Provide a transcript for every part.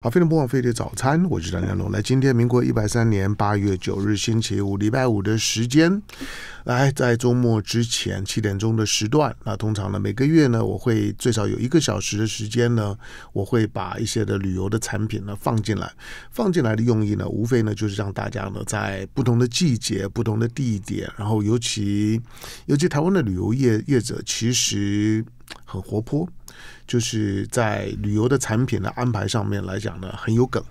好，非常播枉飞碟早餐，我是张建龙。来，今天民国一百三年八月九日，星期五，礼拜五的时间，来在周末之前七点钟的时段。那通常呢，每个月呢，我会最少有一个小时的时间呢，我会把一些的旅游的产品呢放进来。放进来的用意呢，无非呢就是让大家呢在不同的季节、不同的地点，然后尤其尤其台湾的旅游业业者其实很活泼。就是在旅游的产品的安排上面来讲呢，很有梗。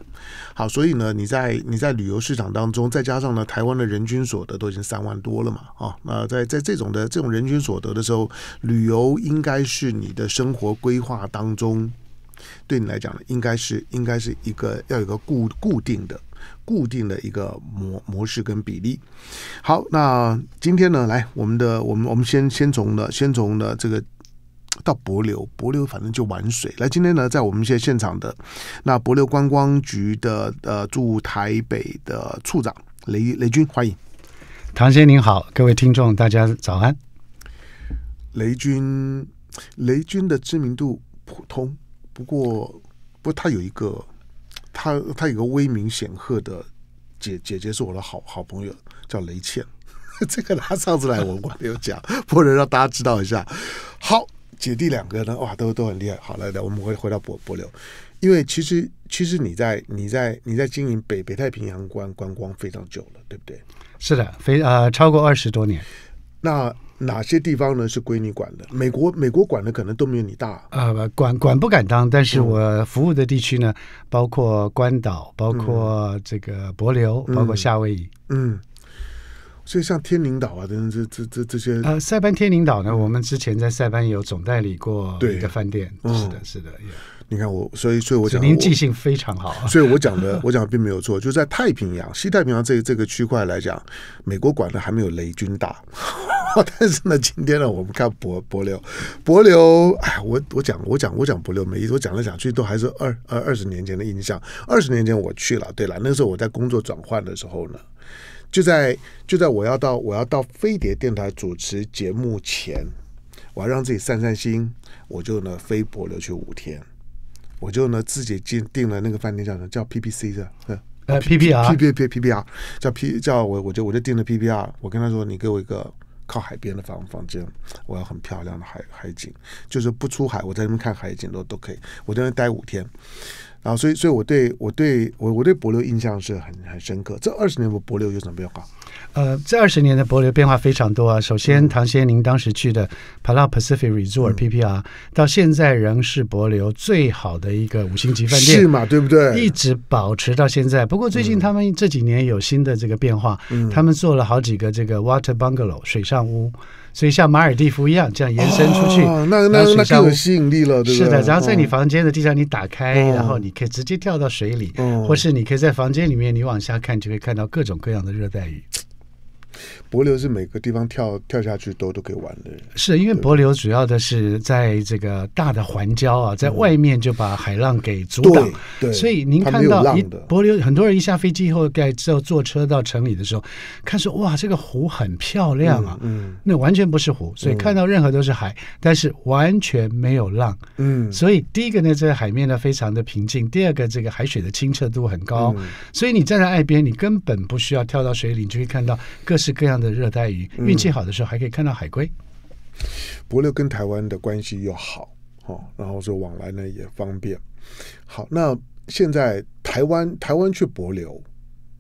好，所以呢，你在你在旅游市场当中，再加上呢，台湾的人均所得都已经三万多了嘛，啊，那在在这种的这种人均所得的时候，旅游应该是你的生活规划当中对你来讲呢，应该是应该是一个要有个固固定的、固定的一个模模式跟比例。好，那今天呢，来我们的我们我们先先从的先从的这个。到博流，博流反正就玩水。那今天呢，在我们现现场的那博流观光局的呃驻台北的处长雷雷军，欢迎唐先您好，各位听众大家早安。雷军，雷军的知名度普通，不过不过他有一个他他有个威名显赫的姐姐姐是我的好好朋友，叫雷倩。这个他上次来我我没有讲，不能让大家知道一下。好。姐弟两个呢，哇，都都很厉害。好来的，我们会回到博博流，因为其实其实你在你在你在经营北北太平洋观观光非常久了，对不对？是的，非啊，超过二十多年。那哪些地方呢是归你管的？美国美国管的可能都没有你大啊，管管不敢当，但是我服务的地区呢，包括关岛，包括这个波流，包括夏威夷，嗯。所以像天宁岛啊，等等这这这这些呃，塞班天宁岛呢，我们之前在塞班有总代理过一个饭店，是的，是的。你看我，所以所以我讲，您记性非常好，所以我讲的，我讲并没有错。就在太平洋，西太平洋这这个区块来讲，美国管的还没有雷军大。但是呢，今天呢，我们看博博流，博流，哎，我我讲，我讲，我讲博流每一次我讲来讲去都还是二二二十年前的印象。二十年前我去了，对了，那时候我在工作转换的时候呢。就在就在我要到我要到飞碟电台主持节目前，我要让自己散散心，我就呢飞博留去五天，我就呢自己进订了那个饭店叫什么？叫 p p c 的，呃 p p r p p p p p r 叫 P 叫我我就我就订了 p p r 我跟他说，你给我一个靠海边的房房间，我要很漂亮的海海景，就是不出海，我在那边看海景都都可以，我在那待五天。啊，所以，所以我对我对我我对博流印象是很很深刻。这二十年，我流有什么变化？呃，这二十年的博流变化非常多啊。首先，唐先您当时去的 p a l a Pacific Resort PPR，到现在仍是博流最好的一个五星级饭店，是嘛？对不对？一直保持到现在。不过最近他们这几年有新的这个变化，他们做了好几个这个 Water Bungalow 水上屋。所以像马尔地夫一样，这样延伸出去，那那那就有吸引力了，对是的，然后在你房间的地上你打开，然后你可以直接跳到水里，或是你可以在房间里面，你往下看就可以看到各种各样的热带鱼。博流是每个地方跳跳下去都都可以玩的，是，因为博流主要的是在这个大的环礁啊，在外面就把海浪给阻挡，对，所以您看到一博流，很多人一下飞机以后，再之后坐车到城里的时候，看说哇，这个湖很漂亮啊，嗯，那完全不是湖，所以看到任何都是海，但是完全没有浪，嗯，所以第一个呢，这个海面呢非常的平静，第二个这个海水的清澈度很高，所以你站在岸边，你根本不需要跳到水里，你就会看到各式各样。的热带鱼，运气好的时候还可以看到海龟。伯流跟台湾的关系又好，哦，然后说往来呢也方便。好，那现在台湾台湾去伯流，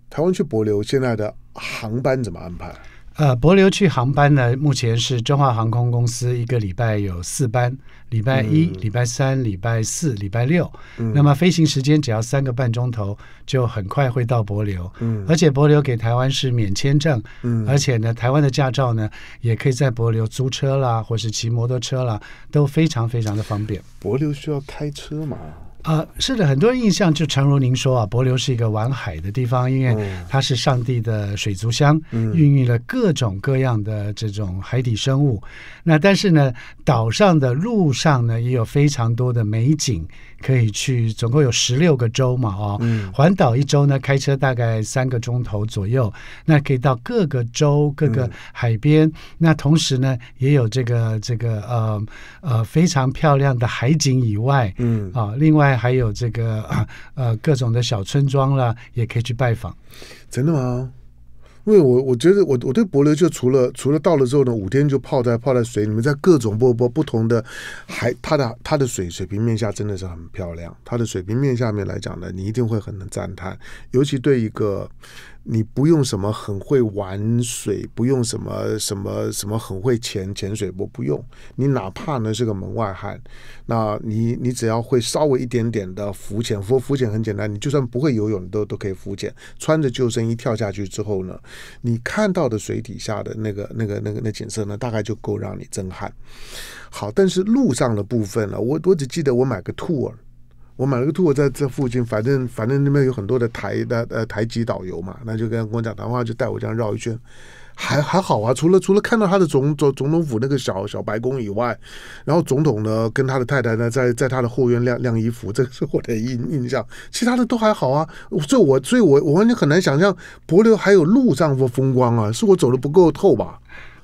台湾去伯流，现在的航班怎么安排？呃，柏流去航班呢，目前是中华航空公司，一个礼拜有四班，礼拜一、礼拜三、礼拜四、礼拜六。那么飞行时间只要三个半钟头，就很快会到柏流。嗯，而且柏流给台湾是免签证。嗯，而且呢，台湾的驾照呢，也可以在柏流租车啦，或是骑摩托车啦，都非常非常的方便。柏流需要开车吗？呃，是的，很多人印象就，诚如您说啊，柏流是一个玩海的地方，因为它是上帝的水族箱，孕育了各种各样的这种海底生物。那但是呢，岛上的路上呢，也有非常多的美景。可以去，总共有十六个州嘛，哦，环岛一周呢，开车大概三个钟头左右，那可以到各个州、各个海边。那同时呢，也有这个这个呃呃非常漂亮的海景以外，嗯啊，另外还有这个呃各种的小村庄啦，也可以去拜访。真的吗？因为我我觉得我我对波乐就除了除了到了之后呢，五天就泡在泡在水里面，在各种波波不同的海，它的它的水水平面下真的是很漂亮。它的水平面下面来讲呢，你一定会很能赞叹，尤其对一个。你不用什么很会玩水，不用什么什么什么很会潜潜水，我不用。你哪怕呢是个门外汉，那你你只要会稍微一点点的浮潜，浮浮潜很简单，你就算不会游泳都都可以浮潜，穿着救生衣跳下去之后呢，你看到的水底下的那个那个那个那景色呢，大概就够让你震撼。好，但是路上的部分呢，我我只记得我买个兔耳。我买了个兔，我在这附近，反正反正那边有很多的台的呃台籍导游嘛，那就跟跟我讲谈话，就带我这样绕一圈，还还好啊，除了除了看到他的总总总统府那个小小白宫以外，然后总统呢跟他的太太呢在在他的后院晾晾衣服，这个是我的印印象，其他的都还好啊，所以，我所以，我我完全很难想象柏流还有路上的风光啊，是我走的不够透吧。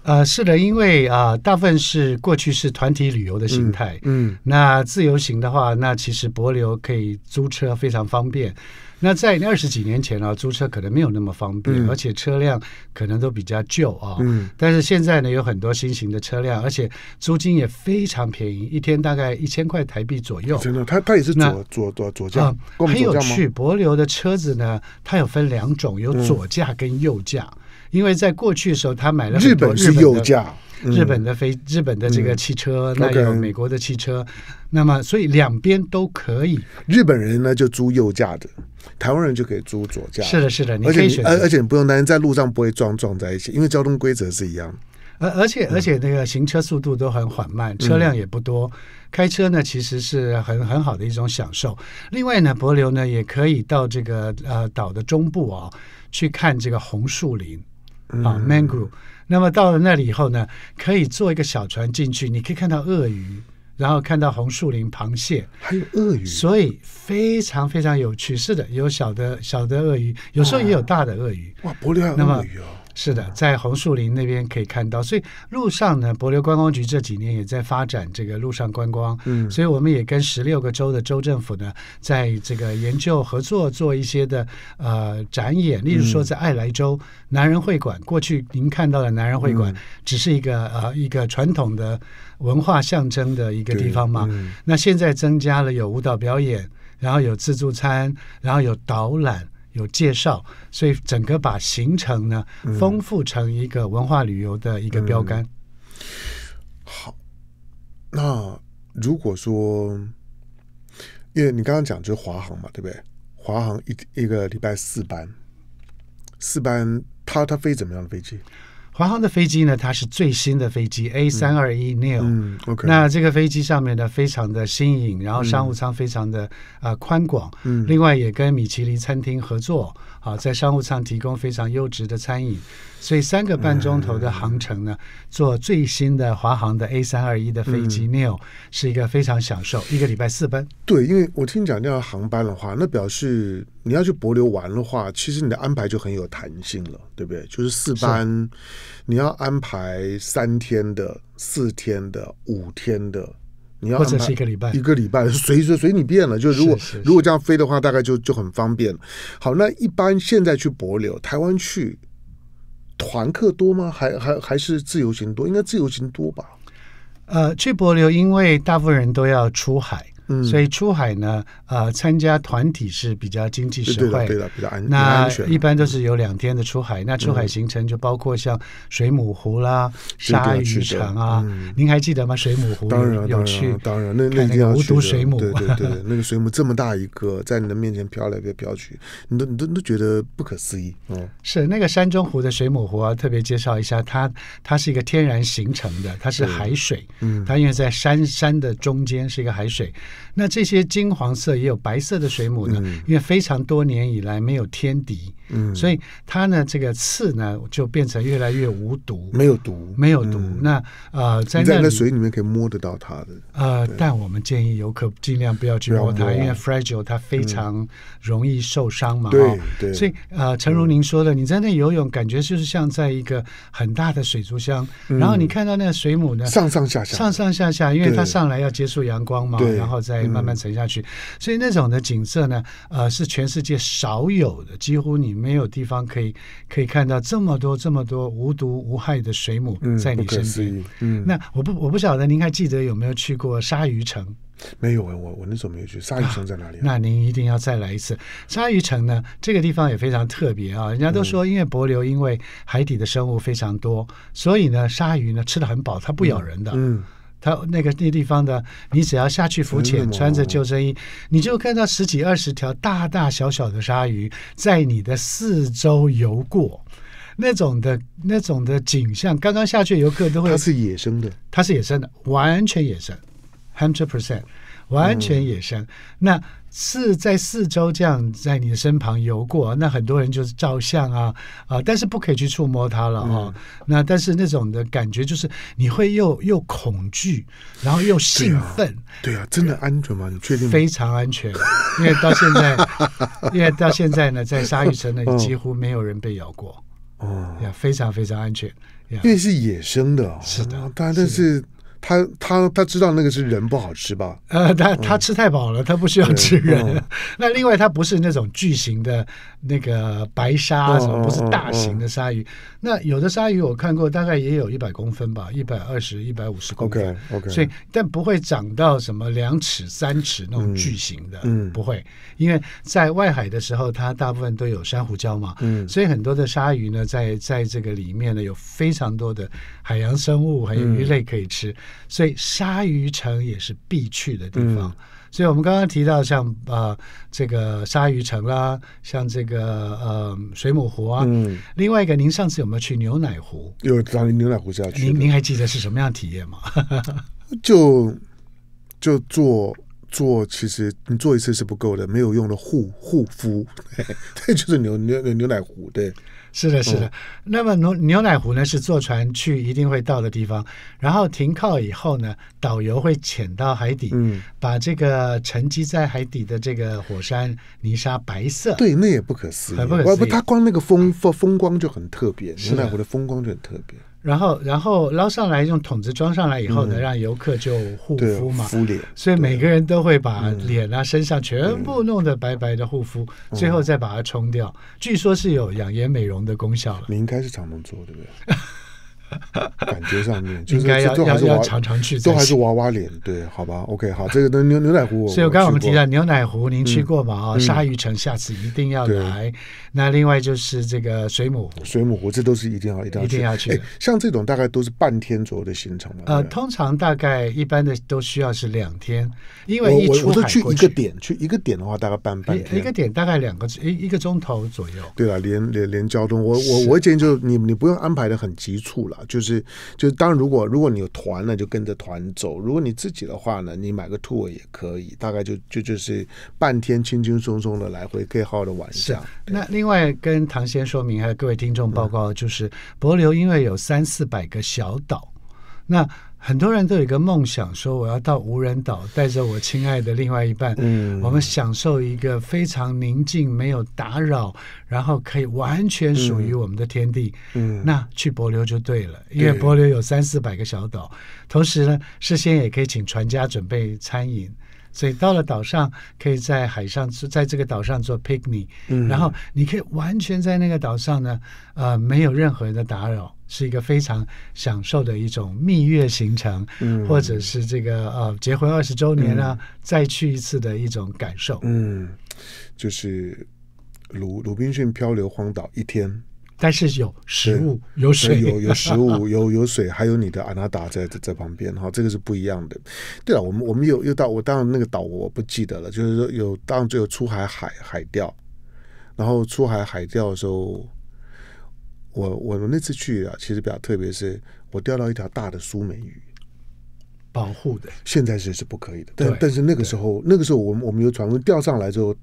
呃，是的，因为啊，大部分是过去是团体旅游的形态。嗯，那自由行的话，那其实柏流可以租车非常方便。那在二十几年前呢，租车可能没有那么方便，而且车辆可能都比较旧啊。嗯，但是现在呢，有很多新型的车辆，而且租金也非常便宜，一天大概一千块台币左右。真的，它它也是左左左左驾。很有趣，柏流的车子呢，它有分两种，有左驾跟右驾。因为在过去的时候，他买了日本是右驾，日本的飞日本的这个汽车，那有美国的汽车，那么所以两边都可以。日本人呢就租右驾的，台湾人就可以租左驾。是的，是的，而且你而而且不用担心在路上不会撞撞在一起，因为交通规则是一样。而而且而且那个行车速度都很缓慢，车辆也不多，开车呢其实是很很好的一种享受。另外呢，柏流呢也可以到这个呃岛的中部啊去看这个红树林。啊，Mangrove，那么到了那里以后呢，可以坐一个小船进去，你可以看到鳄鱼，然后看到红树林、螃蟹，还有鳄鱼，所以非常非常有趣是的，有小的小的鳄鱼，有时候也有大的鳄鱼，哇，不猎鳄鱼哦。是的，在红树林那边可以看到，所以路上呢，柏流观光局这几年也在发展这个路上观光。嗯，所以我们也跟十六个州的州政府呢，在这个研究合作做一些的呃展演，例如说在爱来州男人会馆，过去您看到的男人会馆只是一个呃一个传统的文化象征的一个地方嘛，那现在增加了有舞蹈表演，然后有自助餐，然后有导览。有介绍，所以整个把行程呢丰富成一个文化旅游的一个标杆。好，那如果说，因为你刚刚讲就是华航嘛，对不对？华航一一个礼拜四班，四班他他飞怎么样的飞机？华航的飞机呢，它是最新的飞机 A 三二一 neo。OK，那这个飞机上面呢，非常的新颖，然后商务舱非常的啊宽广。嗯，另外也跟米其林餐厅合作，啊，在商务舱提供非常优质的餐饮。所以三个半钟头的航程呢，坐最新的华航的 A 三二一的飞机 neo 是一个非常享受。一个礼拜四班。对，因为我听讲这样航班的话，那表示。你要去博流玩的话，其实你的安排就很有弹性了，对不对？就是四班，你要安排三天的、四天的、五天的，你要或者是一个礼拜、一个礼拜，随 随随你变了。就如果如果这样飞的话，大概就就很方便。好，那一般现在去博流台湾去团客多吗？还还还是自由行多？应该自由行多吧？呃，去博流因为大部分人都要出海。所以出海呢，呃，参加团体是比较经济实惠，对的，比较安全。那一般都是有两天的出海，那出海行程就包括像水母湖啦、鲨鱼城啊。您还记得吗？水母湖？当然，有去，当然。那那个无毒水母，对对对，那个水母这么大一个，在你的面前飘来飘去，你都你都都觉得不可思议。嗯，是那个山中湖的水母湖，啊，特别介绍一下，它它是一个天然形成的，它是海水，嗯，它因为在山山的中间是一个海水。那这些金黄色也有白色的水母呢，因为非常多年以来没有天敌，嗯，所以它呢这个刺呢就变成越来越无毒，没有毒，没有毒。那呃，在那个水里面可以摸得到它的，呃，但我们建议游客尽量不要去摸它，因为 fragile 它非常容易受伤嘛。对对。所以呃，诚如您说的，你在那游泳，感觉就是像在一个很大的水族箱，然后你看到那个水母呢，上上下下，上上下下，因为它上来要接触阳光嘛，然后。再慢慢沉下去，所以那种的景色呢，呃，是全世界少有的，几乎你没有地方可以可以看到这么多这么多无毒无害的水母在你身边。嗯，那我不我不晓得您还记得有没有去过鲨鱼城？没有啊，我我那时候没有去。鲨鱼城在哪里？那您一定要再来一次。鲨鱼城呢，这个地方也非常特别啊。人家都说，因为柏流，因为海底的生物非常多，所以呢，鲨鱼呢吃的很饱，它不咬人的。嗯。他那个那地方的，你只要下去浮潜，穿着救生衣，你就看到十几二十条大大小小的鲨鱼在你的四周游过，那种的那种的景象，刚刚下去游客都会。它是野生的，它是野生的，完全野生，hundred percent。完全野生，那四在四周这样在你的身旁游过，那很多人就是照相啊啊，但是不可以去触摸它了啊。那但是那种的感觉就是你会又又恐惧，然后又兴奋。对啊，真的安全吗？你确定非常安全？因为到现在，因为到现在呢，在鲨鱼城呢，几乎没有人被咬过哦，呀，非常非常安全，因为是野生的哦。是的，当然这是。他他他知道那个是人不好吃吧？呃，他他吃太饱了，他不需要吃人。那另外，他不是那种巨型的。那个白鲨什么不是大型的鲨鱼？那有的鲨鱼我看过，大概也有一百公分吧，一百二十一百五十公分。OK，OK。所以，但不会长到什么两尺三尺那种巨型的，不会，因为在外海的时候，它大部分都有珊瑚礁嘛。嗯。所以很多的鲨鱼呢，在在这个里面呢，有非常多的海洋生物，还有鱼类可以吃，所以鲨鱼城也是必去的地方。所以我们刚刚提到像呃这个鲨鱼城啦，像这个呃水母湖啊，另外一个您上次有没有去牛奶湖？有，到牛奶湖下去。您您还记得是什么样体验吗？就就做做，其实你做一次是不够的，没有用的护护肤，对，就是牛牛牛奶湖，对。是的，是的。那么牛牛奶湖呢，是坐船去一定会到的地方。然后停靠以后呢，导游会潜到海底，把这个沉积在海底的这个火山泥沙白色。对，那也不可思议。不，它光那个风风风光就很特别，牛奶湖的风光就很特别。然后，然后捞上来，用桶子装上来以后呢，让游客就护肤嘛，敷脸，所以每个人都会把脸啊、身上全部弄得白白的护肤，最后再把它冲掉。据说是有养颜美容的功效了。您应该是常能做对不对？感觉上面 应该要要要常常去，都还是娃娃脸，对，好吧。OK，好，这个牛牛奶湖，所以刚才我们提到牛奶湖，您去过吗？啊，鲨鱼城，下次一定要来。那另外就是这个水母湖、水母湖，这都是一定要一定要去。像这种大概都是半天左右的行程嘛。呃，通常大概一般的都需要是两天，因为一我都去一个点，去一个点的话大概半半天，一个点大概两个一一个钟头左右。对了，连连连交通，我我我会建议就是你你不用安排的很急促了，就是就是当然如果如果你有团呢就跟着团走，如果你自己的话呢你买个 tour 也可以，大概就就就是半天轻轻松松的来回，可以好好的玩一下。那那。另外跟唐先说明，还有各位听众报告，就是博流因为有三四百个小岛，那很多人都有一个梦想，说我要到无人岛，带着我亲爱的另外一半，嗯，我们享受一个非常宁静、没有打扰，然后可以完全属于我们的天地，嗯，那去博流就对了，因为博流有三四百个小岛，同时呢，事先也可以请船家准备餐饮。所以到了岛上，可以在海上，在这个岛上做 picnic，、嗯、然后你可以完全在那个岛上呢，呃，没有任何人的打扰，是一个非常享受的一种蜜月行程，或者是这个呃结婚二十周年呢再去一次的一种感受。嗯，就是鲁鲁滨逊漂流荒岛一天。但是有食物，有水，有有食物，有有水，还有你的阿达在在旁边哈，这个是不一样的。对了，我们我们又又到我然那个岛，我不记得了。就是说有当最后出海海海钓，然后出海海钓的时候，我我那次去啊，其实比较特别，是我钓到一条大的苏梅鱼，保护的，现在是是不可以的，但但是那个时候那个时候我们我们有传闻钓上来之后。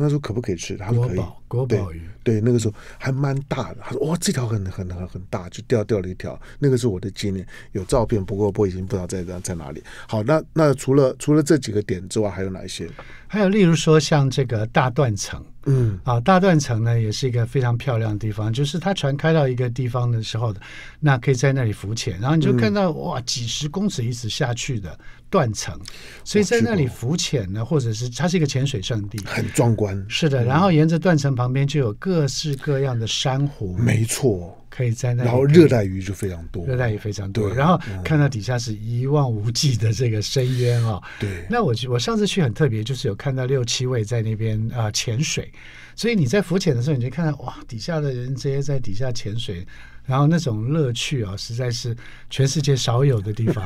那时候可不可以吃？”他说：“可以，国宝鱼。”对，那个时候还蛮大的。他说：“哇，这条很很很很大。”就钓钓了一条，那个是我的纪念，有照片，不过我已经不知道在在在哪里。好，那那除了除了这几个点之外，还有哪一些？还有，例如说像这个大断层，嗯啊，大断层呢也是一个非常漂亮的地方，就是它船开到一个地方的时候那可以在那里浮潜，然后你就看到哇，几十公尺一直下去的。断层，所以在那里浮潜呢，或者是它是一个潜水圣地，很壮观。是的，然后沿着断层旁边就有各式各样的珊瑚，没错，可以在那。然后热带鱼就非常多，热带鱼非常多。然后看到底下是一望无际的这个深渊啊。对。那我去，我上次去很特别，就是有看到六七位在那边啊潜水。所以你在浮潜的时候，你就看到哇，底下的人直接在底下潜水。然后那种乐趣啊，实在是全世界少有的地方。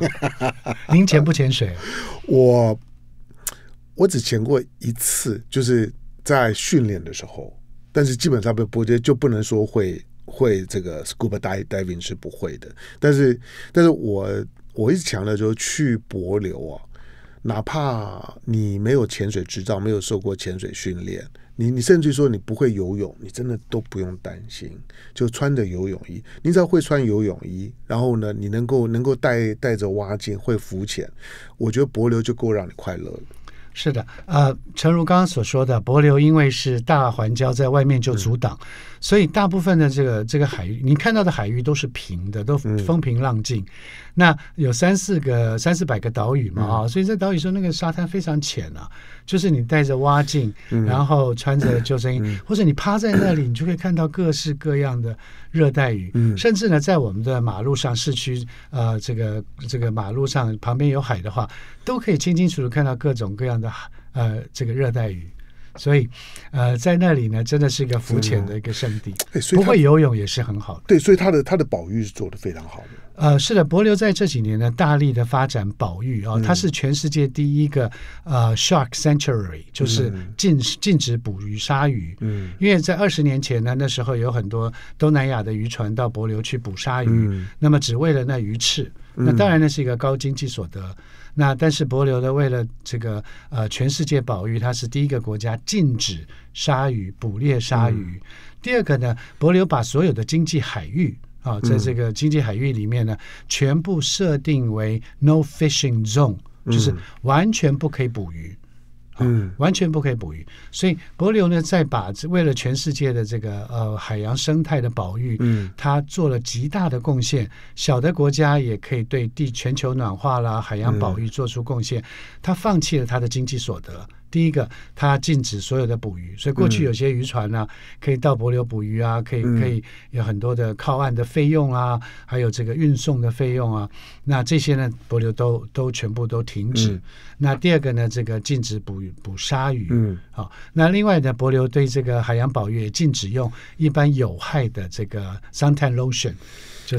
您潜不潜水？我我只潜过一次，就是在训练的时候。但是基本上，不波觉就不能说会会这个 scuba diving 是不会的。但是，但是我我一直强调说，去柏流啊，哪怕你没有潜水执照，没有受过潜水训练。你你甚至说你不会游泳，你真的都不用担心，就穿着游泳衣，你只要会穿游泳衣，然后呢，你能够能够带带着蛙镜会浮潜，我觉得博流就够让你快乐了。是的，呃，诚如刚刚所说的博流，因为是大环礁在外面就阻挡，所以大部分的这个这个海域，你看到的海域都是平的，都风平浪静。那有三四个、三四百个岛屿嘛啊，所以在岛屿说那个沙滩非常浅啊。就是你戴着蛙镜，然后穿着救生衣，或者你趴在那里，你就可以看到各式各样的热带鱼。嗯，甚至呢，在我们的马路上、市区，呃，这个这个马路上旁边有海的话，都可以清清楚楚看到各种各样的海。呃，这个热带鱼，所以呃，在那里呢，真的是一个浮潜的一个圣地。不会游泳也是很好的。对，所以它的它的保育是做的非常好的。呃，是的，博琉在这几年呢，大力的发展保育啊，它是全世界第一个呃 shark sanctuary，就是禁禁止捕鱼鲨鱼。嗯。因为在二十年前呢，那时候有很多东南亚的渔船到博琉去捕鲨鱼，那么只为了那鱼翅。那当然呢是一个高经济所得。那但是博琉呢，为了这个呃全世界保育，它是第一个国家禁止鲨鱼捕猎鲨鱼。第二个呢，博琉把所有的经济海域。啊，在这个经济海域里面呢，全部设定为 no fishing zone，就是完全不可以捕鱼，嗯，完全不可以捕鱼。所以，伯琉呢，在把为了全世界的这个呃海洋生态的保育，嗯，他做了极大的贡献。小的国家也可以对地全球暖化啦、海洋保育做出贡献。他放弃了他的经济所得。第一个，它禁止所有的捕鱼，所以过去有些渔船呢，可以到博流捕鱼啊，可以可以有很多的靠岸的费用啊，还有这个运送的费用啊，那这些呢，博流都都全部都停止。那第二个呢，这个禁止捕捕鲨鱼，嗯，好，那另外呢，博流对这个海洋保育也禁止用一般有害的这个 suntan lotion。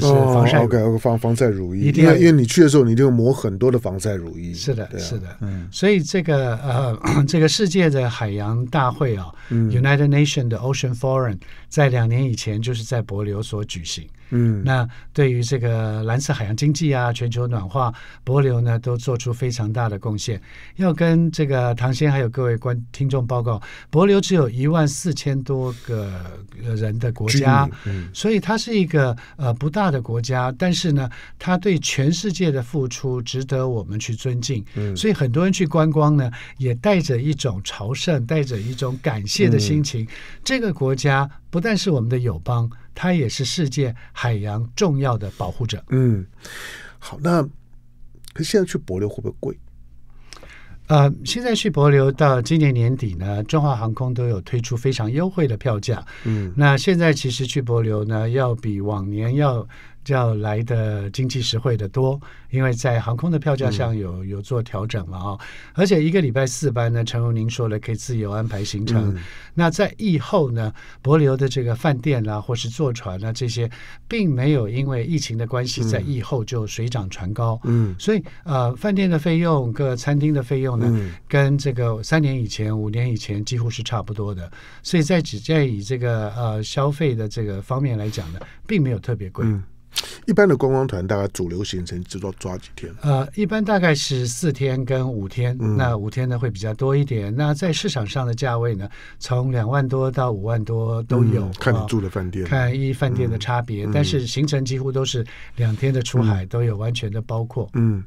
就是防哦，OK，防防晒乳液，一定要，因为你去的时候，你就要抹很多的防晒乳液。是的，是的，嗯，所以这个呃，这个世界的海洋大会啊，United n a t i o n 的 Ocean Forum 在两年以前就是在柏流所举行。嗯，那对于这个蓝色海洋经济啊，全球暖化，博流呢都做出非常大的贡献。要跟这个唐先还有各位观听众报告，博流只有一万四千多个人的国家，所以它是一个呃不大的国家，但是呢，它对全世界的付出值得我们去尊敬。嗯，所以很多人去观光呢，也带着一种朝圣，带着一种感谢的心情。这个国家不但是我们的友邦。它也是世界海洋重要的保护者。嗯，好，那可现在去博流会不会贵？呃，现在去博流到今年年底呢，中华航空都有推出非常优惠的票价。嗯，那现在其实去博流呢，要比往年要。就要来的经济实惠的多，因为在航空的票价上有有做调整了啊，而且一个礼拜四班呢，诚如您说了，可以自由安排行程。那在疫后呢，柏流的这个饭店啊，或是坐船啊这些，并没有因为疫情的关系，在疫后就水涨船高。嗯，所以呃，饭店的费用、各餐厅的费用呢，跟这个三年以前、五年以前几乎是差不多的。所以在只在以这个呃消费的这个方面来讲呢，并没有特别贵。一般的观光团大概主流行程只抓抓几天？呃，一般大概是四天跟五天，那五天呢会比较多一点。那在市场上的价位呢，从两万多到五万多都有，看你住的饭店，看一饭店的差别。但是行程几乎都是两天的出海都有完全的包括。嗯，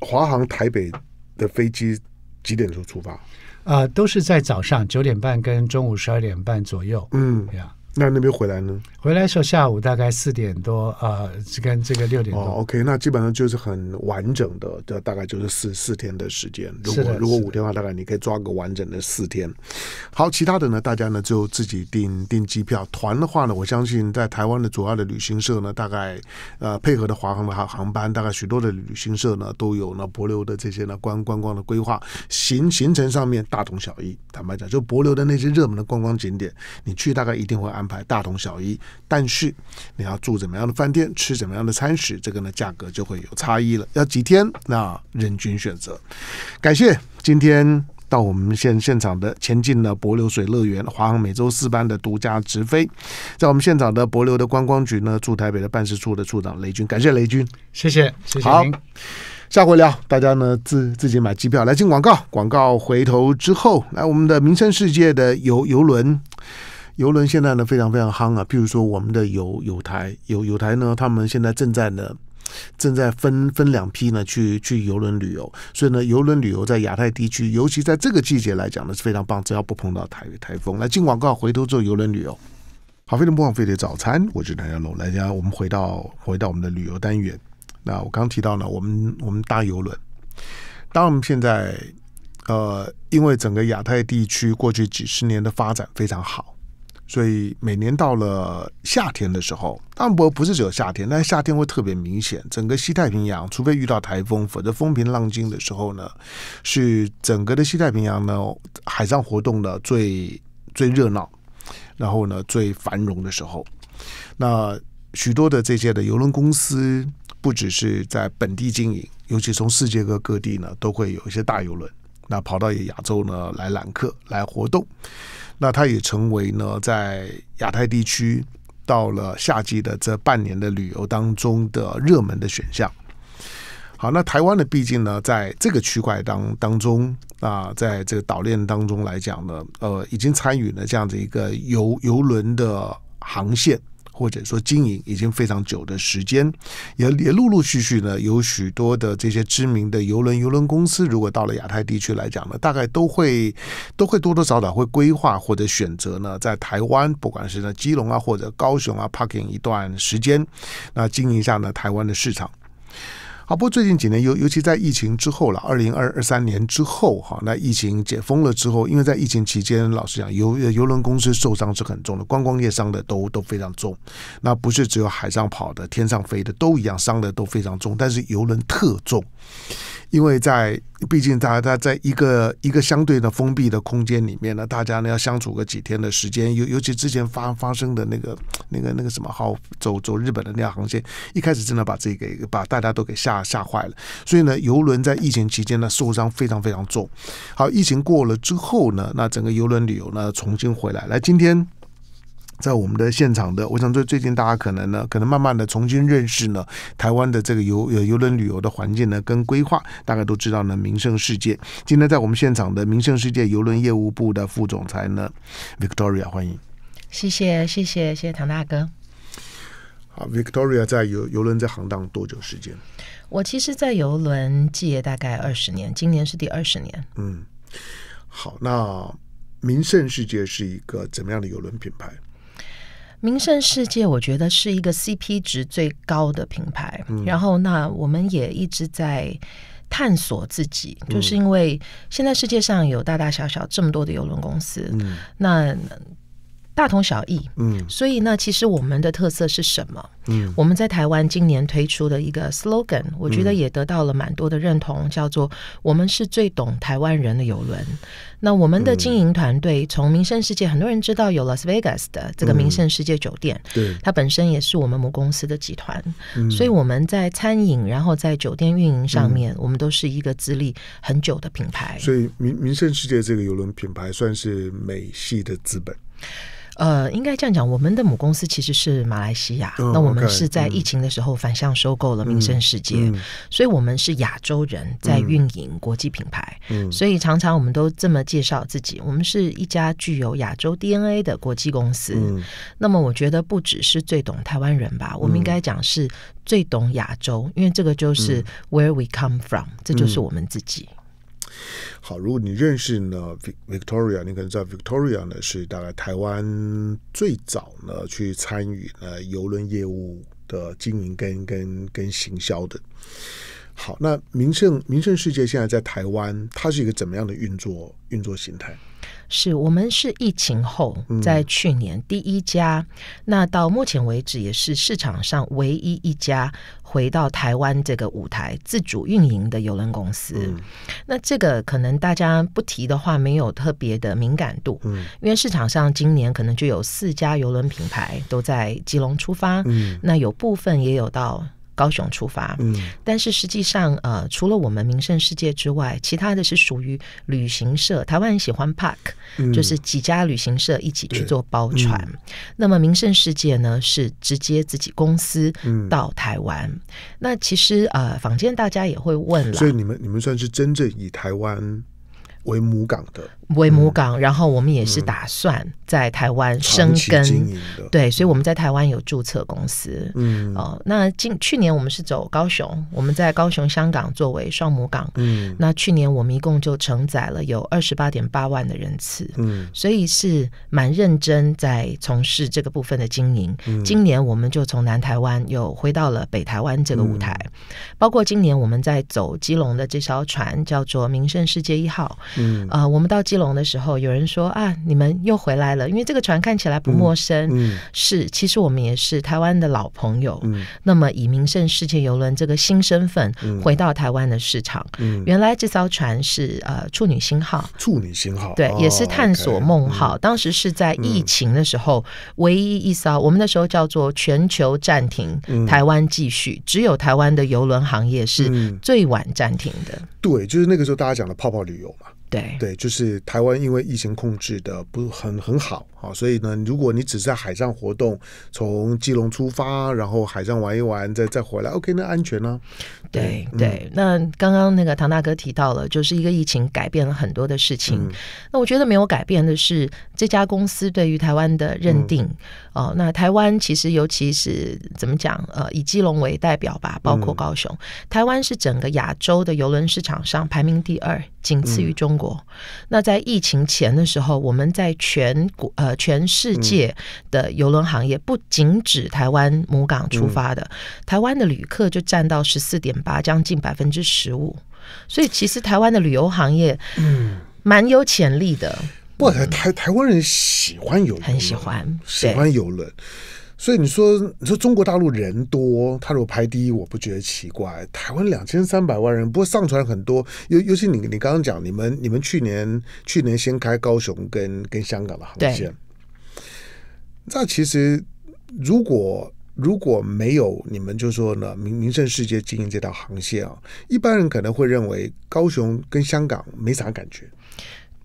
华航台北的飞机几点钟出发？啊，都是在早上九点半跟中午十二点半左右。嗯，那那边回来呢？回来时候下午大概四点多呃，这跟这个六点多。哦，OK，那基本上就是很完整的，这大概就是四四天的时间。如果如果五天的话，大概你可以抓个完整的四天。好，其他的呢，大家呢就自己订订机票团的话呢，我相信在台湾的主要的旅行社呢，大概呃配合的华航的航航班，大概许多的旅行社呢都有呢，博流的这些呢观观光的规划行行程上面大同小异。坦白讲，就博流的那些热门的观光景点，你去大概一定会安排大同小异。但是你要住怎么样的饭店，吃怎么样的餐食，这个呢价格就会有差异了。要几天，那人均选择。感谢今天到我们现现场的前进的柏流水乐园，华航每周四班的独家直飞，在我们现场的柏流的观光局呢驻台北的办事处的处长雷军，感谢雷军，谢谢谢谢下回聊，大家呢自自己买机票。来进广告，广告回头之后，来我们的民生世界的游游轮。游轮现在呢非常非常夯啊，譬如说我们的有有台有有台呢，他们现在正在呢正在分分两批呢去去游轮旅游，所以呢游轮旅游在亚太地区，尤其在这个季节来讲呢是非常棒，只要不碰到台台风，来进广告回头做游轮旅游。好，非常不枉费的早餐，我是梁家龙，大家我们回到回到我们的旅游单元。那我刚提到呢，我们我们搭游轮，当然现在呃，因为整个亚太地区过去几十年的发展非常好。所以每年到了夏天的时候，当然不不是只有夏天，但夏天会特别明显。整个西太平洋，除非遇到台风，否则风平浪静的时候呢，是整个的西太平洋呢海上活动的最最热闹，然后呢最繁荣的时候。那许多的这些的游轮公司，不只是在本地经营，尤其从世界各地呢都会有一些大游轮。那跑到亚洲呢来揽客来活动，那它也成为呢在亚太地区到了夏季的这半年的旅游当中的热门的选项。好，那台湾呢，毕竟呢在这个区块当当中啊，在这个岛链当中来讲呢，呃，已经参与了这样的一个游游轮的航线。或者说经营已经非常久的时间，也也陆陆续续呢，有许多的这些知名的游轮游轮公司，如果到了亚太地区来讲呢，大概都会都会多多少少会规划或者选择呢，在台湾，不管是呢基隆啊或者高雄啊，parking 一段时间，那经营一下呢台湾的市场。好，不过最近几年，尤尤其在疫情之后了，二零二二三年之后，哈，那疫情解封了之后，因为在疫情期间，老实讲，游游轮公司受伤是很重的，观光业伤的都都非常重。那不是只有海上跑的，天上飞的都一样，伤的都非常重。但是游轮特重，因为在。毕竟，大家在一个一个相对的封闭的空间里面呢，大家呢要相处个几天的时间，尤尤其之前发发生的那个那个那个什么，号走走日本的那条航线，一开始真的把自己给把大家都给吓吓坏了。所以呢，游轮在疫情期间呢受伤非常非常重。好，疫情过了之后呢，那整个游轮旅游呢重新回来。来，今天。在我们的现场的，我想最最近大家可能呢，可能慢慢的重新认识呢，台湾的这个游游轮旅游的环境呢，跟规划，大家都知道呢。名胜世界今天在我们现场的名胜世界游轮业务部的副总裁呢，Victoria 欢迎，谢谢谢谢谢谢唐大哥。好，Victoria 在游游轮在行当多久时间？我其实，在游轮界大概二十年，今年是第二十年。嗯，好，那名胜世界是一个怎么样的游轮品牌？名胜世界，我觉得是一个 CP 值最高的品牌。然后，那我们也一直在探索自己，就是因为现在世界上有大大小小这么多的游轮公司，那。大同小异，嗯，所以呢，其实我们的特色是什么？嗯，我们在台湾今年推出的一个 slogan，我觉得也得到了蛮多的认同，叫做“我们是最懂台湾人的游轮”。那我们的经营团队，从民生世界，很多人知道有 l a s v e g a s 的这个民生世界酒店，对，它本身也是我们母公司的集团，所以我们在餐饮，然后在酒店运营上面，我们都是一个资历很久的品牌。所以，民民生世界这个游轮品牌算是美系的资本。呃，应该这样讲，我们的母公司其实是马来西亚，那我们是在疫情的时候反向收购了民生世界，所以我们是亚洲人在运营国际品牌，所以常常我们都这么介绍自己，我们是一家具有亚洲 DNA 的国际公司。那么我觉得不只是最懂台湾人吧，我们应该讲是最懂亚洲，因为这个就是 Where we come from，这就是我们自己。好，如果你认识呢，Victoria，你可能知道 Victoria 呢是大概台湾最早呢去参与呃游轮业务的经营跟跟跟行销的。好，那名胜名胜世界现在在台湾，它是一个怎么样的运作运作形态？是我们是疫情后在去年第一家，那到目前为止也是市场上唯一一家回到台湾这个舞台自主运营的邮轮公司。那这个可能大家不提的话，没有特别的敏感度，因为市场上今年可能就有四家邮轮品牌都在基隆出发，那有部分也有到。高雄出发，嗯，但是实际上，呃，除了我们名胜世界之外，其他的是属于旅行社。台湾人喜欢 Park，就是几家旅行社一起去做包船。那么名胜世界呢，是直接自己公司到台湾。那其实呃，坊间大家也会问了，所以你们你们算是真正以台湾为母港的。为母港，然后我们也是打算在台湾生根，对，所以我们在台湾有注册公司，嗯，哦，那今去年我们是走高雄，我们在高雄、香港作为双母港，嗯，那去年我们一共就承载了有二十八点八万的人次，嗯，所以是蛮认真在从事这个部分的经营。今年我们就从南台湾又回到了北台湾这个舞台，包括今年我们在走基隆的这艘船叫做“民生世界一号”，嗯，啊，我们到。基隆的时候，有人说啊，你们又回来了，因为这个船看起来不陌生。嗯，是，其实我们也是台湾的老朋友。嗯，那么以名胜世界游轮这个新身份回到台湾的市场，原来这艘船是呃处女星号，处女星号，对，也是探索梦号。当时是在疫情的时候，唯一一艘，我们那时候叫做全球暂停，台湾继续，只有台湾的游轮行业是最晚暂停的。对，就是那个时候大家讲的泡泡旅游嘛。对，就是台湾因为疫情控制的不很很好啊，所以呢，如果你只是在海上活动，从基隆出发，然后海上玩一玩，再再回来，OK，那安全啊。对对，那刚刚那个唐大哥提到了，就是一个疫情改变了很多的事情。那我觉得没有改变的是这家公司对于台湾的认定。哦，那台湾其实，尤其是怎么讲？呃，以基隆为代表吧，包括高雄，台湾是整个亚洲的邮轮市场上排名第二，仅次于中国。那在疫情前的时候，我们在全国呃全世界的邮轮行业，不仅止台湾母港出发的，台湾的旅客就占到十四点八，将近百分之十五。所以，其实台湾的旅游行业嗯，蛮有潜力的。哇，台台湾人喜欢游，很喜欢，喜欢游轮，所以你说，你说中国大陆人多，他如果排第一，我不觉得奇怪。台湾两千三百万人，不过上传很多，尤尤其你你刚刚讲，你们你们去年去年先开高雄跟跟香港的航线，那其实如果如果没有你们，就说呢，名名胜世界经营这条航线啊，一般人可能会认为高雄跟香港没啥感觉。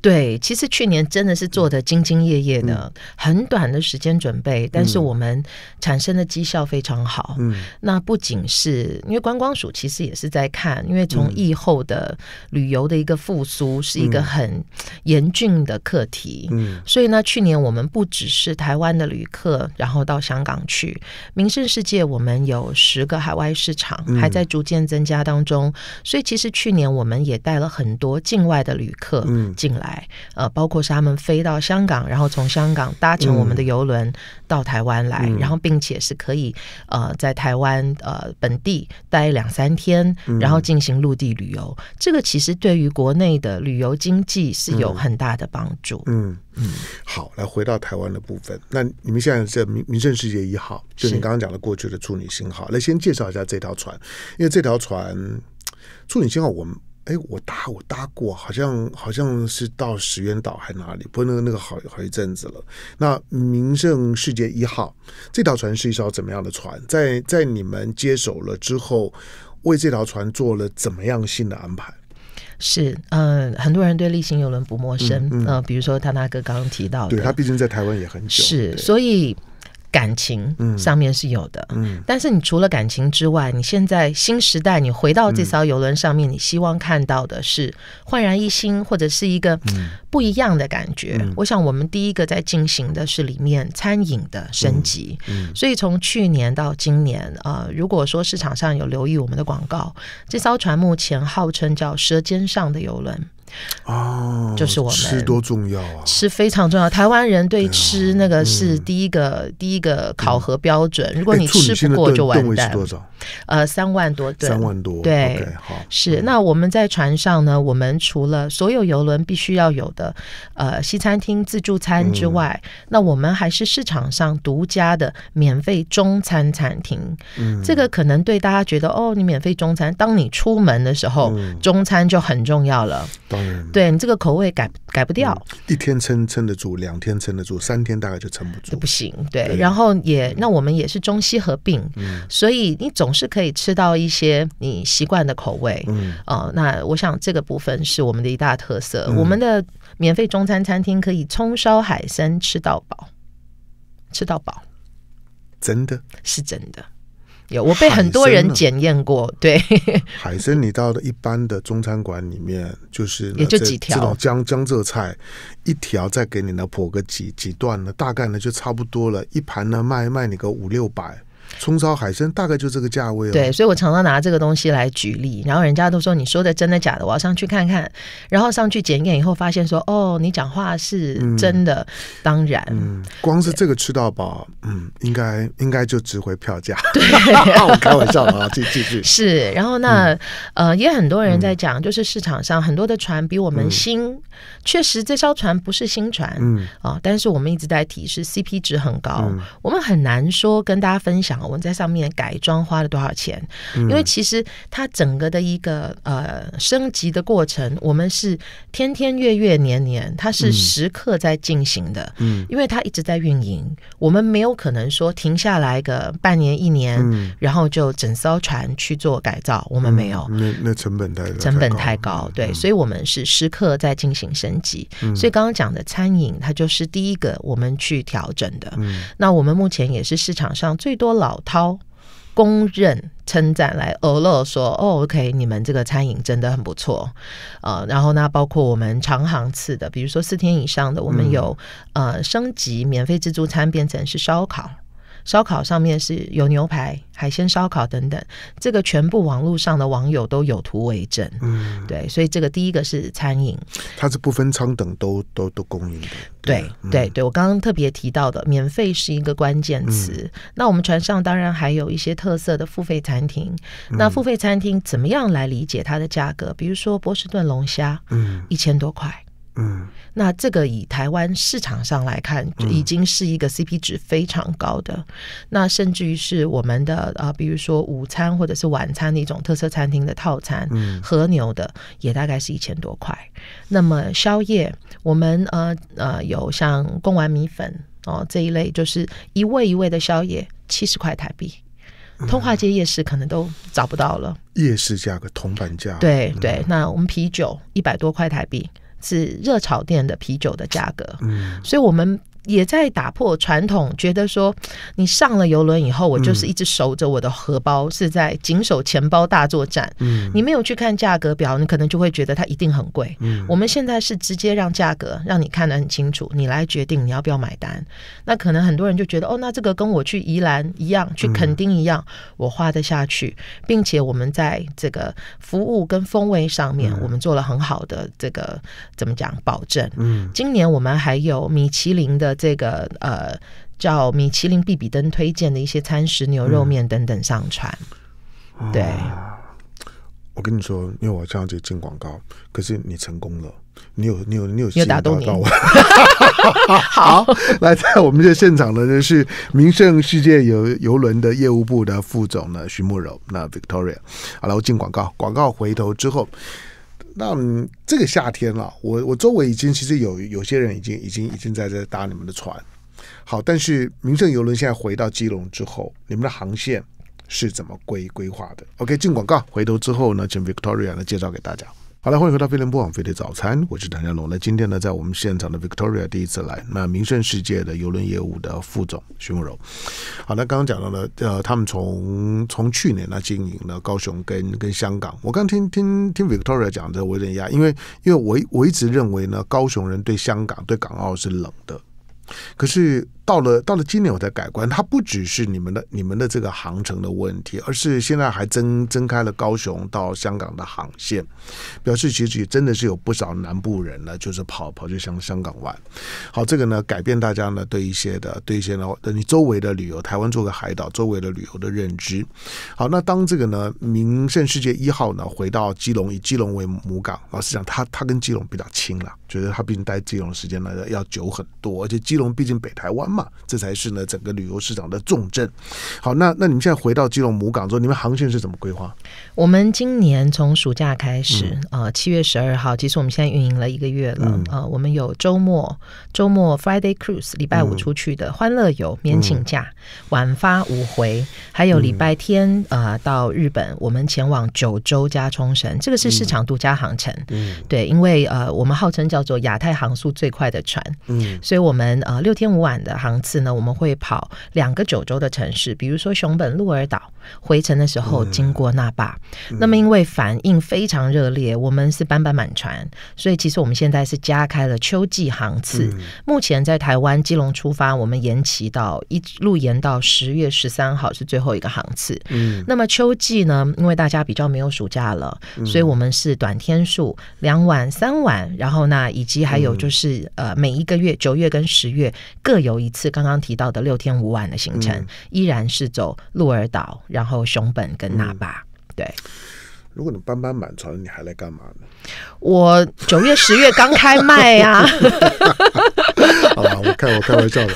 对，其实去年真的是做的兢兢业业的，很短的时间准备，但是我们产生的绩效非常好。嗯，那不仅是因为观光署其实也是在看，因为从疫后的旅游的一个复苏是一个很严峻的课题。嗯，所以呢，去年我们不只是台湾的旅客，然后到香港去，名胜世界我们有十个海外市场，还在逐渐增加当中。所以其实去年我们也带了很多境外的旅客进来。来，呃，包括是他们飞到香港，然后从香港搭乘我们的游轮到台湾来，然后并且是可以呃在台湾呃本地待两三天，然后进行陆地旅游。这个其实对于国内的旅游经济是有很大的帮助。嗯嗯，好，来回到台湾的部分，那你们现在是民民政世界一号，就你刚刚讲的过去的处女星号，来先介绍一下这条船，因为这条船处女星号我们。哎，我搭我搭过，好像好像是到石原岛还哪里，不过那个那个好好一阵子了。那名胜世界一号这条船是一艘怎么样的船？在在你们接手了之后，为这条船做了怎么样新的安排？是，嗯，很多人对例行游轮不陌生，呃，比如说他大哥刚刚提到的，对他毕竟在台湾也很久，是，所以。感情上面是有的，但是你除了感情之外，你现在新时代，你回到这艘游轮上面，你希望看到的是焕然一新，或者是一个不一样的感觉。我想，我们第一个在进行的是里面餐饮的升级，所以从去年到今年，呃，如果说市场上有留意我们的广告，这艘船目前号称叫“舌尖上的游轮”。哦，就是我们吃多重要啊，吃非常重要。台湾人对吃那个是第一个第一个考核标准。如果你吃不过就完蛋。呃，三万多，三万多，对，好。是那我们在船上呢，我们除了所有游轮必须要有的呃西餐厅自助餐之外，那我们还是市场上独家的免费中餐餐厅。嗯，这个可能对大家觉得哦，你免费中餐，当你出门的时候，中餐就很重要了。对你这个口味改改不掉，一天撑撑得住，两天撑得住，三天大概就撑不住，不行。对，然后也那我们也是中西合并，所以你总是可以吃到一些你习惯的口味。哦，那我想这个部分是我们的一大特色。我们的免费中餐餐厅可以葱烧海参吃到饱，吃到饱，真的是真的。有，我被很多人检验过。对，海参，你到的一般的中餐馆里面，就是也就几条，这种江江浙菜，一条再给你呢剖个几几段呢，大概呢就差不多了，一盘呢卖卖你个五六百。葱烧海参大概就这个价位哦。对，所以我常常拿这个东西来举例，然后人家都说你说的真的假的，我要上去看看，然后上去检验以后发现说，哦，你讲话是真的。当然，光是这个吃到饱，嗯，应该应该就值回票价。对，我 开玩笑啊，继续。是，然后那呃，也很多人在讲，就是市场上很多的船比我们新。确实，这艘船不是新船，嗯啊，但是我们一直在提是 CP 值很高，我们很难说跟大家分享我们在上面改装花了多少钱，因为其实它整个的一个呃升级的过程，我们是天天月月年年，它是时刻在进行的，嗯，因为它一直在运营，我们没有可能说停下来个半年一年，然后就整艘船去做改造，我们没有，那那成本太成本太高，对，所以我们是时刻在进行。升级，所以刚刚讲的餐饮，它就是第一个我们去调整的。那我们目前也是市场上最多老饕公认称赞来俄勒说哦，OK，你们这个餐饮真的很不错呃，然后呢，包括我们长航次的，比如说四天以上的，我们有呃升级免费自助餐变成是烧烤。烧烤上面是有牛排、海鲜烧烤等等，这个全部网络上的网友都有图为证。嗯，对，所以这个第一个是餐饮，它是不分舱等都都都供应。的。对对对，我刚刚特别提到的免费是一个关键词。那我们船上当然还有一些特色的付费餐厅。那付费餐厅怎么样来理解它的价格？比如说波士顿龙虾，嗯，一千多块。嗯，那这个以台湾市场上来看，已经是一个 CP 值非常高的。那甚至于是我们的啊，比如说午餐或者是晚餐的一种特色餐厅的套餐，嗯，和牛的也大概是一千多块。那么宵夜，我们呃呃有像贡丸米粉哦这一类，就是一位一位的宵夜七十块台币，通化街夜市可能都找不到了。夜市价格铜板价，对对。那我们啤酒一百多块台币。是热炒店的啤酒的价格，嗯，所以我们。也在打破传统，觉得说你上了游轮以后，我就是一直守着我的荷包，是在紧守钱包大作战。嗯，你没有去看价格表，你可能就会觉得它一定很贵。嗯，我们现在是直接让价格让你看得很清楚，你来决定你要不要买单。那可能很多人就觉得，哦，那这个跟我去宜兰一样，去垦丁一样，我花得下去，并且我们在这个服务跟风味上面，我们做了很好的这个怎么讲保证。嗯，今年我们还有米其林的。这个呃，叫米其林必比登推荐的一些餐食、牛肉面等等上传。对，我跟你说，因为我这样子进广告，可是你成功了，你有你有你有打动到我。好，来，在我们这现场的呢是名胜世界游游轮的业务部的副总呢徐慕柔，那 Victoria。好了，我进广告，广告回头之后。那这个夏天啊，我我周围已经其实有有些人已经已经已经在这搭你们的船，好，但是名胜游轮现在回到基隆之后，你们的航线是怎么规规划的？OK，进广告，回头之后呢，请 Victoria 来介绍给大家。好了，欢迎回到飞播网飞的早餐，我是谭家龙。那今天呢，在我们现场的 Victoria 第一次来，那名胜世界的游轮业务的副总徐文柔。好那刚刚讲到了，呃，他们从从去年呢经营了高雄跟跟香港。我刚听听听 Victoria 讲的维点亚，因为因为我我一直认为呢，高雄人对香港对港澳是冷的。可是到了到了今年我在改观，它不只是你们的你们的这个航程的问题，而是现在还增增开了高雄到香港的航线，表示其实真的是有不少南部人呢，就是跑跑去香香港玩。好，这个呢改变大家呢对一些的对一些呢你周围的旅游，台湾做个海岛周围的旅游的认知。好，那当这个呢名胜世界一号呢回到基隆以基隆为母港，老实讲，它它跟基隆比较亲了，觉得它竟待基隆时间呢要久很多，而且基龙毕竟北台湾嘛，这才是呢整个旅游市场的重镇。好，那那你们现在回到基隆母港之后，你们航线是怎么规划？我们今年从暑假开始，呃，七月十二号，其实我们现在运营了一个月了。呃，我们有周末周末 Friday Cruise 礼拜五出去的欢乐游，免请假晚发五回，还有礼拜天呃到日本，我们前往九州加冲绳，这个是市场独家航程。嗯，对，因为呃我们号称叫做亚太航速最快的船，嗯，所以我们呃，六天五晚的航次呢，我们会跑两个九州的城市，比如说熊本、鹿儿岛。回程的时候经过那霸，那么因为反应非常热烈，我们是班班满船，所以其实我们现在是加开了秋季航次。目前在台湾、基隆出发，我们延期到一路延到十月十三号是最后一个航次。嗯，那么秋季呢，因为大家比较没有暑假了，所以我们是短天数，两晚三晚，然后呢，以及还有就是呃，每一个月九月跟十月各有一次刚刚提到的六天五晚的行程，依然是走鹿儿岛。然后熊本跟那霸，对。如果你搬搬满船，你还来干嘛呢？我九月十月刚开卖呀，好吧，我开我开玩笑了。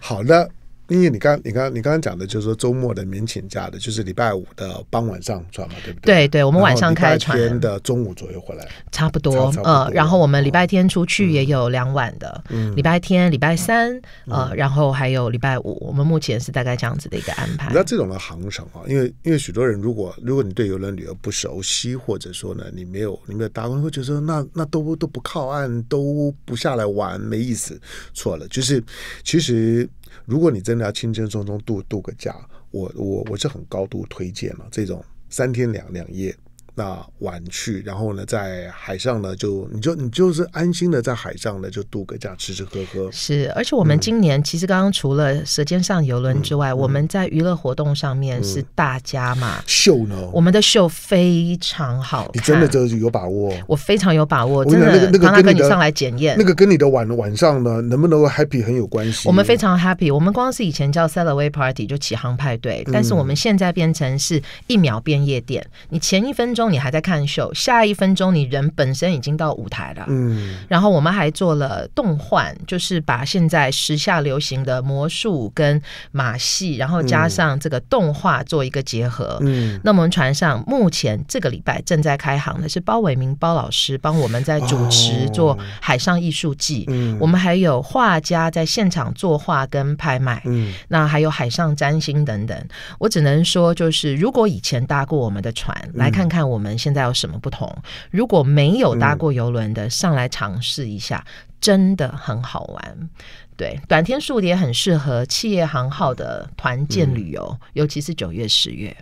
好的。因为你刚你刚你刚刚讲的，就是说周末的免请假的，就是礼拜五的傍晚上船嘛，对不对？对对，我们晚上开船，礼拜天的中午左右回来，差不多。呃，然后我们礼拜天出去也有两晚的，礼拜天、礼拜三，呃，然后还有礼拜五。我们目前是大概这样子的一个安排。那这种的航程啊，因为因为许多人如果如果你对游轮旅游不熟悉，或者说呢你没有没有打工，会觉得那那都都不靠岸，都不下来玩没意思。错了，就是其实。如果你真的要轻轻松松度度个假，我我我是很高度推荐嘛，这种三天两两夜。那晚去，然后呢，在海上呢，就你就你就是安心的在海上呢，就度个假，吃吃喝喝。是，而且我们今年其实刚刚除了舌尖上游轮之外，我们在娱乐活动上面是大家嘛秀呢，我们的秀非常好，你真的就是有把握，我非常有把握，真的那个那个跟你上来检验，那个跟你的晚晚上呢能不能 happy 很有关系。我们非常 happy，我们光是以前叫 c e l e b r a t y party 就起航派对，但是我们现在变成是一秒变夜店，你前一分钟。你还在看秀，下一分钟你人本身已经到舞台了。嗯，然后我们还做了动画，就是把现在时下流行的魔术跟马戏，然后加上这个动画做一个结合。嗯，那我们船上目前这个礼拜正在开航的是包伟明包老师帮我们在主持做海上艺术季。嗯，我们还有画家在现场作画跟拍卖。嗯，那还有海上占星等等。我只能说，就是如果以前搭过我们的船来看看。我们现在有什么不同？如果没有搭过游轮的，上来尝试一下，真的很好玩。对，短天数也很适合企业航号的团建旅游，尤其是九月、十月。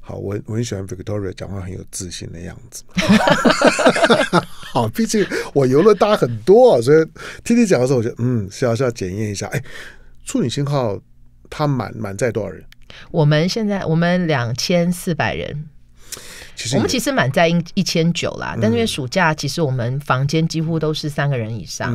好，我我很喜欢 Victoria 讲话很有自信的样子。好，毕竟我游了搭很多，所以听你讲的时候，我觉得嗯，是要是要检验一下。哎，处女星号它满满载多少人？我们现在我们两千四百人。我们其实满在一一千九啦，但是因为暑假，其实我们房间几乎都是三个人以上，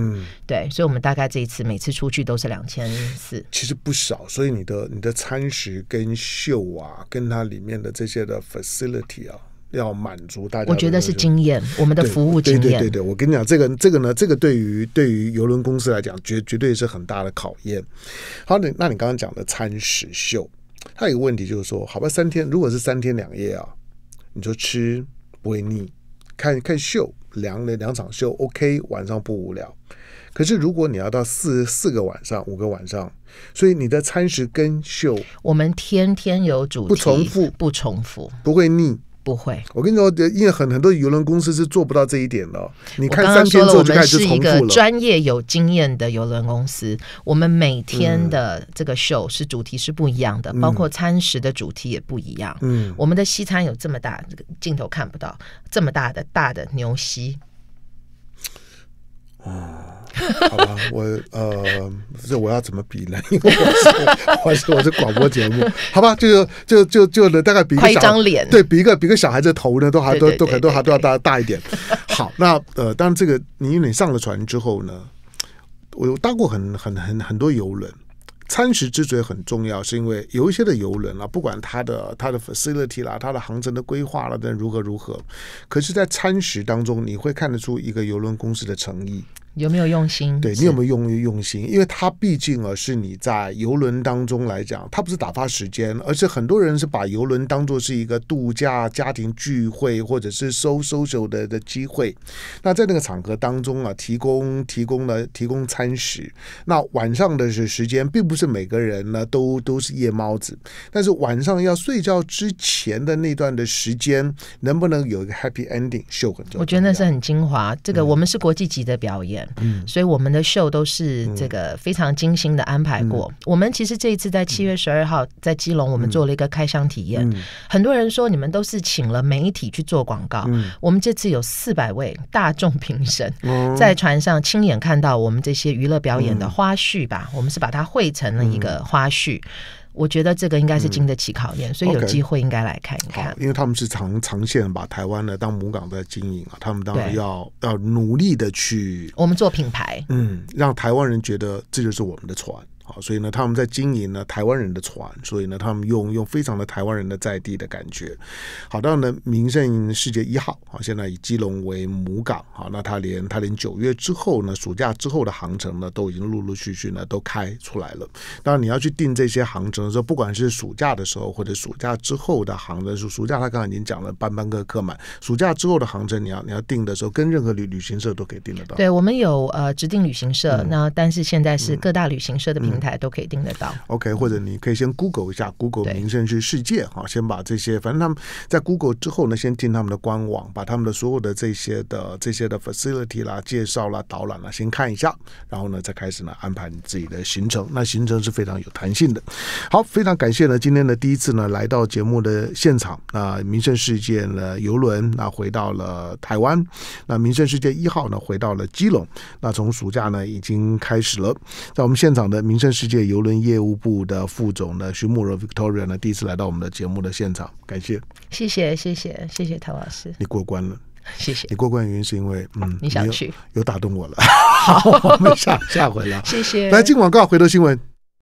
对，所以，我们大概这一次每次出去都是两千四，其实不少。所以你的你的餐食跟秀啊，跟它里面的这些的 facility 啊，要满足大家，我觉得是经验，我们的服务经验，对对，我跟你讲，这个这个呢，这个对于对于游轮公司来讲，绝绝对是很大的考验。好，那那你刚刚讲的餐食秀，还有一个问题就是说，好吧，三天如果是三天两夜啊。你就吃不会腻，看看秀，两两场秀，OK，晚上不无聊。可是如果你要到四四个晚上，五个晚上，所以你的餐食跟秀，我们天天有主题，不重复，不重复，不会腻。不会，我跟你说，因为很很多游轮公司是做不到这一点的。你看三天之后就开始重复了。专业有经验的游轮公司，我们每天的这个 show 是主题是不一样的，包括餐食的主题也不一样。嗯，我们的西餐有这么大，这个镜头看不到这么大的大的牛膝。哦。好吧，我呃，这我要怎么比呢？因为我是我是我是广播节目，好吧，就就就就大概比一张脸，对比一个比一个小孩子的头呢，都还都都可能都还都要大大一点。好，那呃，当然这个你你上了船之后呢，我我当过很很很很多游轮，餐食之以很重要，是因为有一些的游轮啊，不管它的它的 facility 啦，它的航程的规划了等如何如何，可是在餐食当中，你会看得出一个游轮公司的诚意。有没有用心？对你有没有用用心？因为它毕竟啊，是你在游轮当中来讲，它不是打发时间，而是很多人是把游轮当做是一个度假、家庭聚会或者是 so social 的的机会。那在那个场合当中啊，提供提供了提供餐食。那晚上的时间，并不是每个人呢都都是夜猫子，但是晚上要睡觉之前的那段的时间，能不能有一个 happy ending，秀很重要。我觉得那是很精华。这个我们是国际级的表演。嗯，所以我们的秀都是这个非常精心的安排过。我们其实这一次在七月十二号在基隆，我们做了一个开箱体验。很多人说你们都是请了媒体去做广告，我们这次有四百位大众评审在船上亲眼看到我们这些娱乐表演的花絮吧？我们是把它汇成了一个花絮。我觉得这个应该是经得起考验，所以有机会应该来看一看。因为他们是长长线把台湾的当母港在经营啊，他们当然要要努力的去。我们做品牌，嗯，让台湾人觉得这就是我们的船。所以呢，他们在经营呢台湾人的船，所以呢，他们用用非常的台湾人的在地的感觉。好，到呢名胜世界一号啊，现在以基隆为母港啊，那他连他连九月之后呢，暑假之后的航程呢，都已经陆陆续续呢都开出来了。当然你要去订这些航程的时候，不管是暑假的时候或者暑假之后的航程，暑假他刚刚已经讲了班班个客满，暑假之后的航程你要你要订的时候，跟任何旅旅行社都可以订得到。对我们有呃指定旅行社，那但是现在是各大旅行社的平台。台都可以订得到，OK，或者你可以先 Google 一下，Google 民生是世界哈，先把这些，反正他们在 Google 之后呢，先进他们的官网，把他们的所有的这些的这些的 facility 啦、介绍啦、导览啦，先看一下，然后呢，再开始呢安排你自己的行程。那行程是非常有弹性的。好，非常感谢呢，今天呢第一次呢来到节目的现场啊，民生世界呢游轮那回到了台湾，那民生世界一号呢回到了基隆，那从暑假呢已经开始了，在我们现场的民生。世界邮轮业务部的副总的徐慕容 Victoria 呢，第一次来到我们的节目的现场，感谢，谢谢，谢谢，谢谢陶老师，你过关了，谢谢，你过关的原因是因为，嗯，你想去，有打动我了，好，下下回了，谢谢，来进广告，回头新闻。